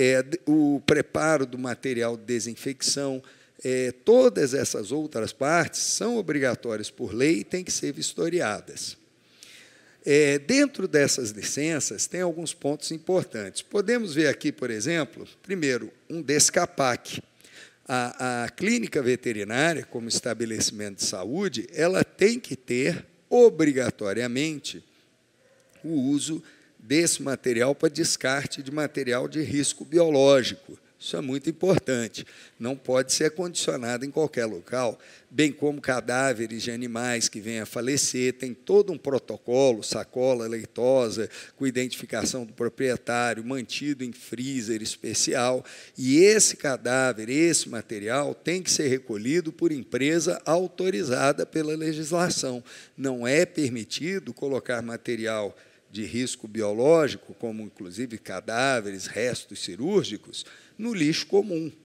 é, o preparo do material de desinfecção, é, todas essas outras partes são obrigatórias por lei e têm que ser vistoriadas. É, dentro dessas licenças, tem alguns pontos importantes. Podemos ver aqui, por exemplo, primeiro, um descapac. A, a clínica veterinária, como estabelecimento de saúde, ela tem que ter, obrigatoriamente, o uso de desse material para descarte de material de risco biológico. Isso é muito importante. Não pode ser acondicionado em qualquer local, bem como cadáveres de animais que venham a falecer. Tem todo um protocolo, sacola leitosa, com identificação do proprietário, mantido em freezer especial. E esse cadáver, esse material, tem que ser recolhido por empresa autorizada pela legislação. Não é permitido colocar material de risco biológico, como inclusive cadáveres, restos cirúrgicos, no lixo comum,